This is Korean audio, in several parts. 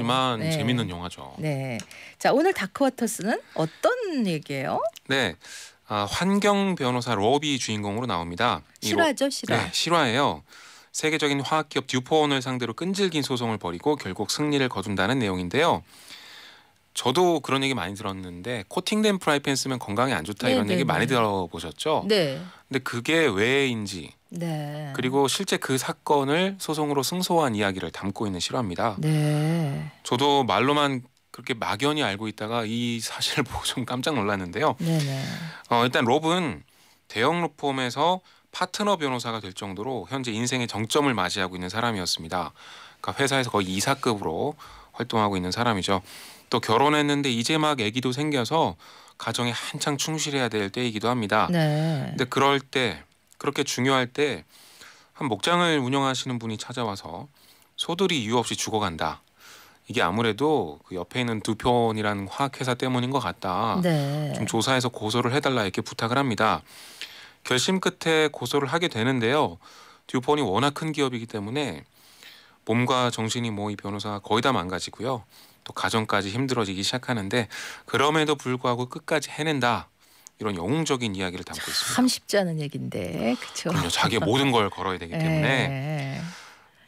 하지만 네. 재밌는 영화죠. 네. 자 오늘 다크와터스는 어떤 얘기예요? 네. 아, 환경 변호사 로비 주인공으로 나옵니다. 실화죠, 실화. 네, 실화예요. 세계적인 화학 기업 듀포원을 상대로 끈질긴 소송을 벌이고 결국 승리를 거둔다는 내용인데요. 저도 그런 얘기 많이 들었는데 코팅된 프라이팬 쓰면 건강에 안 좋다 이런 네네네. 네, 얘기 많이 네. 들어보셨죠? 네. 근데 그게 왜인지 네. 그리고 실제 그 사건을 소송으로 승소한 이야기를 담고 있는 실화입니다. 네. 저도 말로만 그렇게 막연히 알고 있다가 이 사실을 보고 좀 깜짝 놀랐는데요. 네, 네 어, 일단 롭은 대형 로펌에서 파트너 변호사가 될 정도로 현재 인생의 정점을 맞이하고 있는 사람이었습니다. 그러니까 회사에서 거의 이사급으로 활동하고 있는 사람이죠. 또 결혼했는데 이제 막 아기도 생겨서 가정에 한창 충실해야 될 때이기도 합니다. 네. 근데 그럴 때 그렇게 중요할 때 한 목장을 운영하시는 분이 찾아와서 소들이 이유 없이 죽어간다. 이게 아무래도 그 옆에 있는 두편이라는 화학회사 때문인 것 같다. 네. 좀 조사해서 고소를 해달라 이렇게 부탁을 합니다. 결심 끝에 고소를 하게 되는데요. 듀폰이 워낙 큰 기업이기 때문에 몸과 정신이 뭐 이 변호사가 거의 다 망가지고요. 또 가정까지 힘들어지기 시작하는데 그럼에도 불구하고 끝까지 해낸다. 이런 영웅적인 이야기를 담고 있습니다. 참 쉽지 않은 얘기데 그렇죠. 자기 모든 걸 걸어야 되기 예. 때문에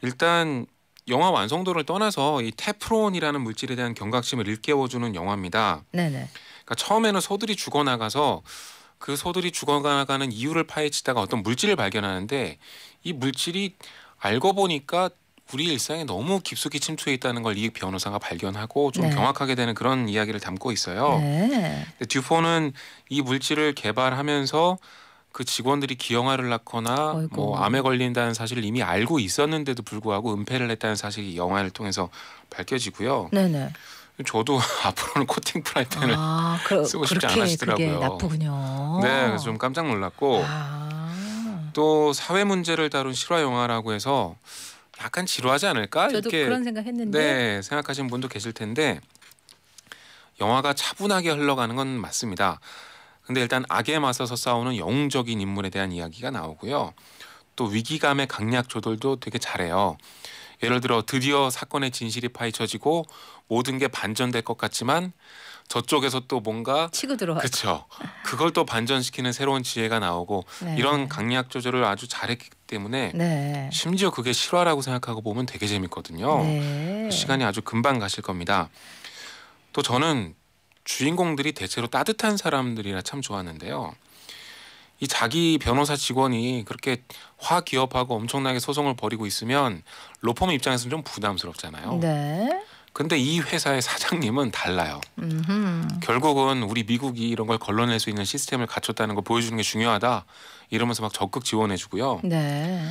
일단 영화 완성도를 떠나서 이 테프론이라는 물질에 대한 경각심을 일깨워주는 영화입니다. 네네. 그러니까 처음에는 소들이 죽어나가서 그 소들이 죽어나가는 이유를 파헤치다가 어떤 물질을 발견하는데 이 물질이 알고 보니까 우리 일상에 너무 깊숙이 침투해 있다는 걸 이 변호사가 발견하고 좀 네. 경악하게 되는 그런 이야기를 담고 있어요. 네. 듀포는 이 물질을 개발하면서 그 직원들이 기형아를 낳거나 어이구. 뭐 암에 걸린다는 사실을 이미 알고 있었는데도 불구하고 은폐를 했다는 사실이 영화를 통해서 밝혀지고요. 네네. 저도 앞으로는 코팅 프라이팬을 아, 그, 쓰고 싶지 않으시더라고요. 나쁘군요. 네, 그래서 좀 깜짝 놀랐고 아. 또 사회 문제를 다룬 실화 영화라고 해서 약간 지루하지 않을까? 저도 이렇게 그런 생각했는데 네, 생각하시는 분도 계실 텐데 영화가 차분하게 흘러가는 건 맞습니다. 근데 일단 악에 맞서서 싸우는 영웅적인 인물에 대한 이야기가 나오고요. 또 위기감의 강약 조절도 되게 잘해요. 예를 들어 드디어 사건의 진실이 파헤쳐지고 모든 게 반전될 것 같지만 저쪽에서 또 뭔가 치고 들어와 그렇죠. 그걸 또 반전시키는 새로운 지혜가 나오고 네. 이런 강약 조절을 아주 잘했기 때문에 네. 심지어 그게 실화라고 생각하고 보면 되게 재밌거든요. 네. 그 시간이 아주 금방 가실 겁니다. 또 저는 주인공들이 대체로 따뜻한 사람들이라 참 좋았는데요. 이 자기 변호사 직원이 그렇게 화 기업하고 엄청나게 소송을 벌이고 있으면 로펌 입장에서는 좀 부담스럽잖아요. 네. 근데 이 회사의 사장님은 달라요. 음흠. 결국은 우리 미국이 이런 걸 걸러낼 수 있는 시스템을 갖췄다는 걸 보여주는 게 중요하다. 이러면서 막 적극 지원해주고요. 네.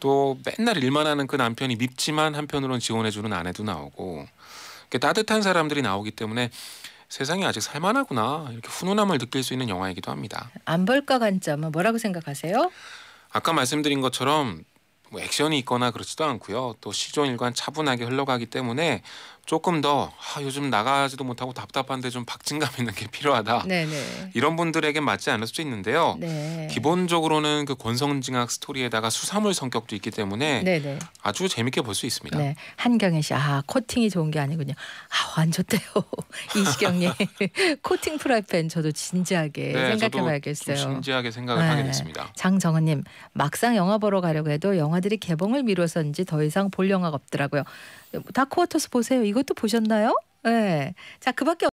또 맨날 일만 하는 그 남편이 밉지만 한편으로는 지원해주는 아내도 나오고 따뜻한 사람들이 나오기 때문에 세상이 아직 살만하구나 이렇게 훈훈함을 느낄 수 있는 영화이기도 합니다. 안벌가 관점은 뭐라고 생각하세요? 아까 말씀드린 것처럼 뭐 액션이 있거나 그렇지도 않고요. 또 시종일관 차분하게 흘러가기 때문에 조금 더 아, 요즘 나가지도 못하고 답답한데 좀 박진감 있는 게 필요하다. 네네. 이런 분들에게 맞지 않을 수도 있는데요. 네. 기본적으로는 그 권성징악 스토리에다가 수사물 성격도 있기 때문에 네네. 아주 재밌게 볼 수 있습니다. 네. 한경혜 씨, 아 코팅이 좋은 게 아니군요. 아, 안 좋대요. 이시경님 코팅 프라이팬 저도 진지하게 네, 생각해봐야겠어요. 진지하게 생각을 네. 하게 됐습니다. 장정은님 막상 영화 보러 가려고 해도 영화들이 개봉을 미뤄서인지 더 이상 볼 영화가 없더라고요. 뭐, 다크워터스 보세요. 이것도 보셨나요? 네. 자, 그 밖에